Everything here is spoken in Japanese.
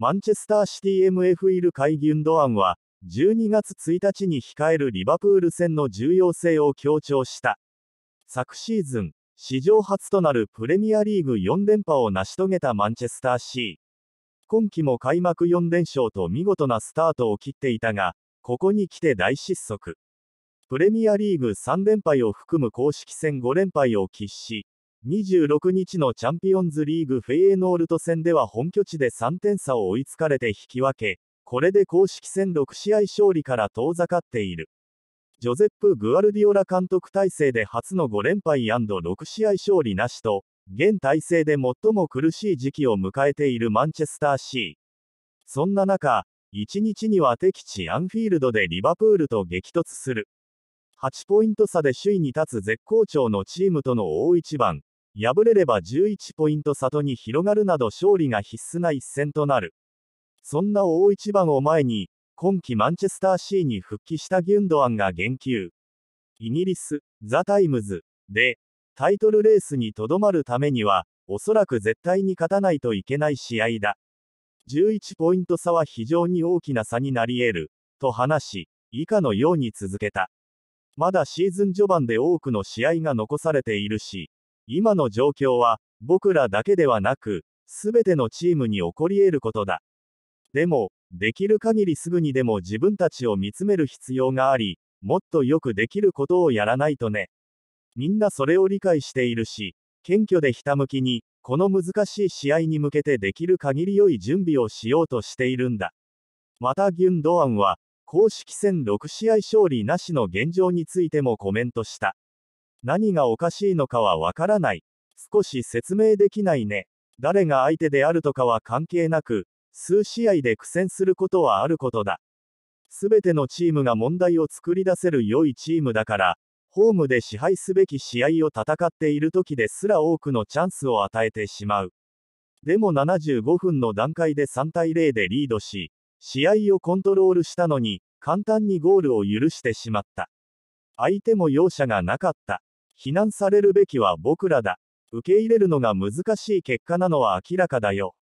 マンチェスターシティ MF イルカイ・ギュンドアンは、12月1日に控えるリバプール戦の重要性を強調した。昨シーズン、史上初となるプレミアリーグ4連覇を成し遂げたマンチェスターシー。今季も開幕4連勝と見事なスタートを切っていたが、ここに来て大失速。プレミアリーグ3連敗を含む公式戦5連敗を喫し、26日のチャンピオンズリーグフェイエノールト戦では本拠地で3点差を追いつかれて引き分け、これで公式戦6試合勝利から遠ざかっている。ジョゼップ・グアルディオラ監督体制で初の5連敗 &6 試合勝利なしと、現体制で最も苦しい時期を迎えているマンチェスター C。そんな中、1日には敵地アンフィールドでリバプールと激突する。8ポイント差で首位に立つ絶好調のチームとの大一番、敗れれば11ポイント差とに広がるなど勝利が必須な一戦となる。そんな大一番を前に、今季マンチェスター C に復帰したギュンドアンが言及。イギリス、ザ・タイムズで、タイトルレースにとどまるためには、おそらく絶対に勝たないといけない試合だ。11ポイント差は非常に大きな差になり得る、と話し、以下のように続けた。まだシーズン序盤で多くの試合が残されているし、今の状況は、僕らだけではなく、すべてのチームに起こり得ることだ。でも、できる限りすぐにでも自分たちを見つめる必要があり、もっとよくできることをやらないとね。みんなそれを理解しているし、謙虚でひたむきに、この難しい試合に向けてできる限り良い準備をしようとしているんだ。またギュンドアンは、公式戦6試合勝利なしの現状についてもコメントした。何がおかしいのかはわからない。少し説明できないね。誰が相手であるとかは関係なく、数試合で苦戦することはあることだ。すべてのチームが問題を作り出せる良いチームだから、ホームで支配すべき試合を戦っている時ですら多くのチャンスを与えてしまう。でも75分の段階で3対0でリードし、試合をコントロールしたのに、簡単にゴールを許してしまった。相手も容赦がなかった。非難されるべきは僕らだ。受け入れるのが難しい結果なのは明らかだよ。